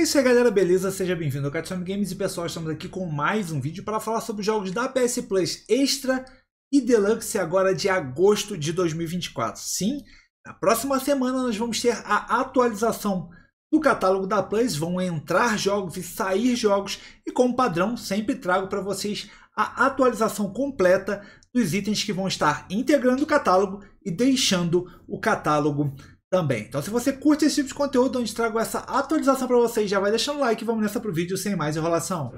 E é isso aí galera, beleza? Seja bem-vindo ao Katsumi Games e pessoal, estamos aqui com mais um vídeo para falar sobre jogos da PS Plus Extra e Deluxe agora de agosto de 2024. Sim, na próxima semana nós vamos ter a atualização do catálogo da Plus, vão entrar jogos e sair jogos e como padrão sempre trago para vocês a atualização completa dos itens que vão estar integrando o catálogo e deixando o catálogo também. Então se você curte esse tipo de conteúdo, onde trago essa atualização para vocês, já vai deixando o like e vamos nessa pro vídeo sem mais enrolação.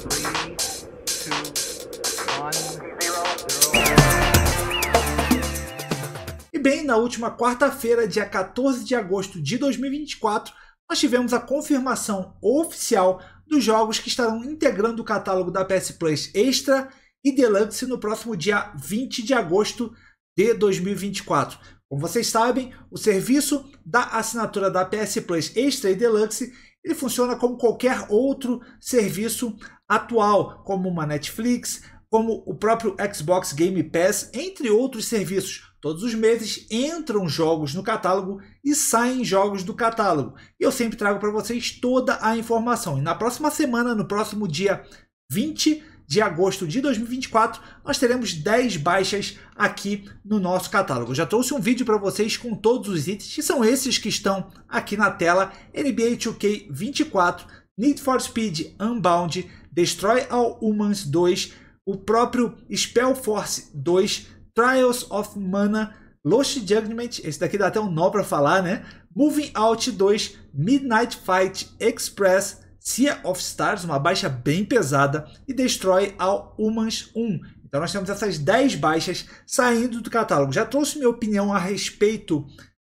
E bem, na última quarta-feira, dia 14 de agosto de 2024, nós tivemos a confirmação oficial dos jogos que estarão integrando o catálogo da PS Plus Extra e Deluxe no próximo dia 20 de agosto de 2024. Como vocês sabem, o serviço da assinatura da PS Plus Extra e Deluxe ele funciona como qualquer outro serviço atual, como uma Netflix, como o próprio Xbox Game Pass, entre outros serviços. Todos os meses entram jogos no catálogo e saem jogos do catálogo. E eu sempre trago para vocês toda a informação. E na próxima semana, no próximo dia 20, de agosto de 2024, nós teremos 10 baixas aqui no nosso catálogo. Eu já trouxe um vídeo para vocês com todos os itens, que são esses que estão aqui na tela: NBA 2K 24, Need for Speed Unbound, Destroy All Humans 2, o próprio Spell Force 2, Trials of Mana, Lost Judgment, esse daqui dá até um nó para falar, né? Moving Out 2, Midnight Fight Express, Sea of Stars, uma baixa bem pesada, e Destroy All Humans 1. Então nós temos essas 10 baixas saindo do catálogo. Já trouxe minha opinião a respeito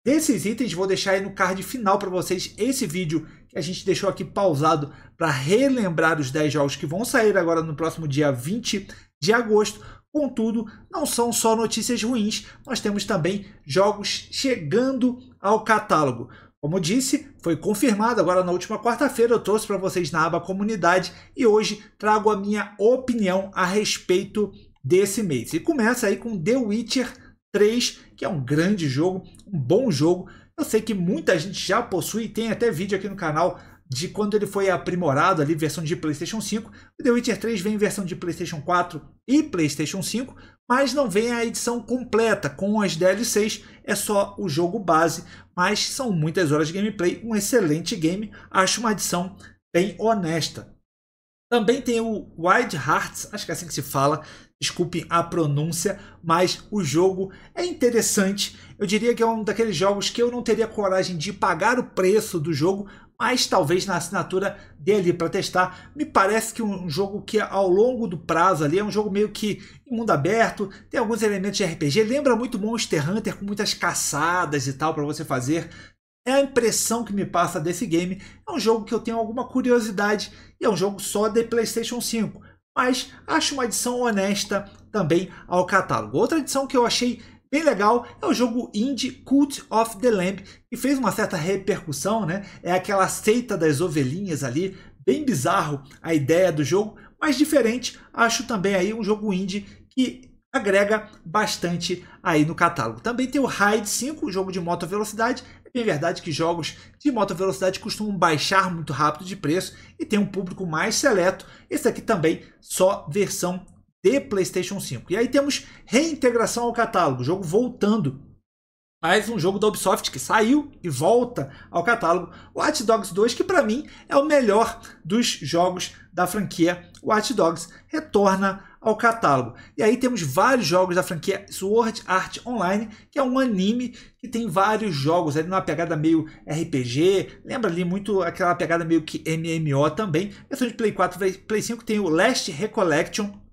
desses itens, vou deixar aí no card final para vocês esse vídeo que a gente deixou aqui pausado para relembrar os 10 jogos que vão sair agora no próximo dia 20 de agosto. Contudo, não são só notícias ruins, nós temos também jogos chegando ao catálogo. Como disse, foi confirmado agora na última quarta-feira, eu trouxe para vocês na aba comunidade e hoje trago a minha opinião a respeito desse mês. E começa aí com The Witcher 3, que é um grande jogo, um bom jogo. Eu sei que muita gente já possui, tem até vídeo aqui no canal de quando ele foi aprimorado ali, versão de PlayStation 5. The Witcher 3 vem em versão de PlayStation 4 e PlayStation 5, mas não vem a edição completa com as DLCs, é só o jogo base, mas são muitas horas de gameplay, um excelente game, acho uma edição bem honesta. Também tem o Wild Hearts, acho que é assim que se fala, desculpem a pronúncia, mas o jogo é interessante. Eu diria que é um daqueles jogos que eu não teria coragem de pagar o preço do jogo, mas talvez na assinatura dele para testar. Me parece que um jogo que é ao longo do prazo ali é um jogo meio que em mundo aberto, tem alguns elementos de RPG, lembra muito Monster Hunter com muitas caçadas e tal para você fazer. É a impressão que me passa desse game. É um jogo que eu tenho alguma curiosidade e é um jogo só de PlayStation 5, mas acho uma adição honesta também ao catálogo. Outra adição que eu achei bem legal, é o jogo indie Cult of the Lamp, que fez uma certa repercussão, né? É aquela seita das ovelhinhas ali, bem bizarro a ideia do jogo, mas diferente, acho também aí um jogo indie que agrega bastante aí no catálogo. Também tem o Ride 5, jogo de moto velocidade. É bem verdade que jogos de moto velocidade costumam baixar muito rápido de preço e tem um público mais seleto. Esse aqui também só versão de PlayStation 5. E aí temos reintegração ao catálogo, jogo voltando. Mais um jogo da Ubisoft que saiu e volta ao catálogo. Watch Dogs 2, que para mim é o melhor dos jogos da franquia Watch Dogs, retorna ao catálogo. E aí temos vários jogos da franquia Sword Art Online, que é um anime que tem vários jogos ali numa pegada meio RPG, lembra ali muito aquela pegada meio que MMO também. Versão de Play 4 Play 5 tem o Last Recollection,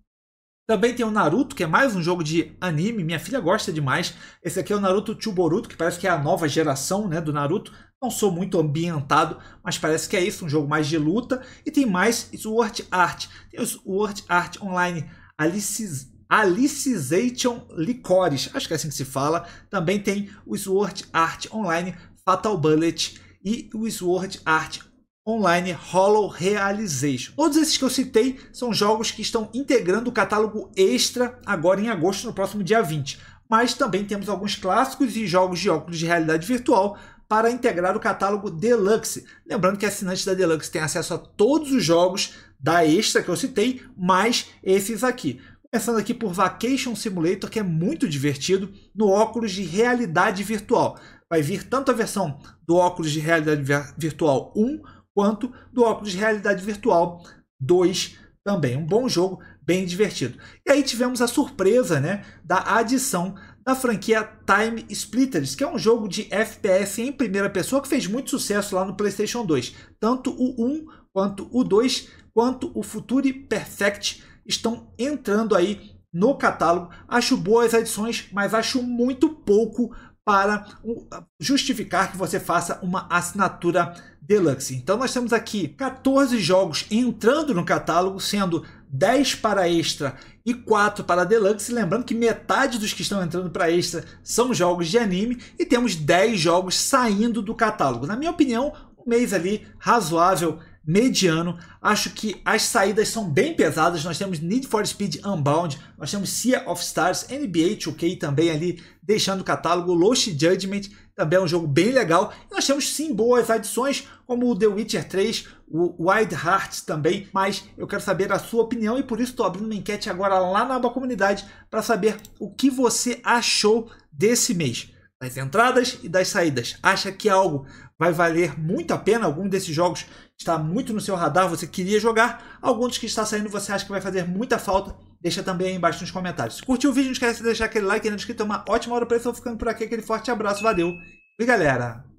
também tem o Naruto, que é mais um jogo de anime, minha filha gosta demais. Esse aqui é o Naruto Chuboruto, que parece que é a nova geração né, do Naruto. Não sou muito ambientado, mas parece que é isso, um jogo mais de luta. E tem mais Sword Art. Tem o Sword Art Online Alice, Alicization Licores, acho que é assim que se fala. Também tem o Sword Art Online Fatal Bullet e o Sword Art Online Hollow Realization. Todos esses que eu citei são jogos que estão integrando o catálogo extra agora em agosto, no próximo dia 20. Mas também temos alguns clássicos e jogos de óculos de realidade virtual para integrar o catálogo Deluxe. Lembrando que assinantes da Deluxe têm acesso a todos os jogos da extra que eu citei, mais esses aqui. Começando aqui por Vacation Simulator, que é muito divertido, no óculos de realidade virtual. Vai vir tanto a versão do óculos de realidade virtual 1 quanto do óculos de realidade virtual 2 também. Um bom jogo, bem divertido. E aí tivemos a surpresa né, da adição da franquia Time Splitters, que é um jogo de FPS em primeira pessoa que fez muito sucesso lá no PlayStation 2. Tanto o 1 quanto o 2, quanto o Future Perfect estão entrando aí no catálogo. Acho boas adições, mas acho muito pouco para ah, justificar que você faça uma assinatura Deluxe. Então nós temos aqui 14 jogos entrando no catálogo, sendo 10 para extra e 4 para deluxe. Lembrando que metade dos que estão entrando para extra são jogos de anime e temos 10 jogos saindo do catálogo. Na minha opinião, um mês ali razoável mediano. Acho que as saídas são bem pesadas. Nós temos Need for Speed Unbound, nós temos Sea of Stars, NBA 2K também ali, deixando o catálogo, Lost Judgment, também é um jogo bem legal. E nós temos sim boas adições, como o The Witcher 3, o Wild Hearts também, mas eu quero saber a sua opinião e por isso estou abrindo uma enquete agora lá na aba comunidade para saber o que você achou desse mês das entradas e das saídas. Acha que algo vai valer muito a pena? Algum desses jogos está muito no seu radar, você queria jogar? Algum dos que está saindo você acha que vai fazer muita falta? Deixa também aí embaixo nos comentários. Se curtiu o vídeo, não esquece de deixar aquele like, não inscrito, é uma ótima hora para isso. Ficando por aqui, aquele forte abraço, valeu e galera!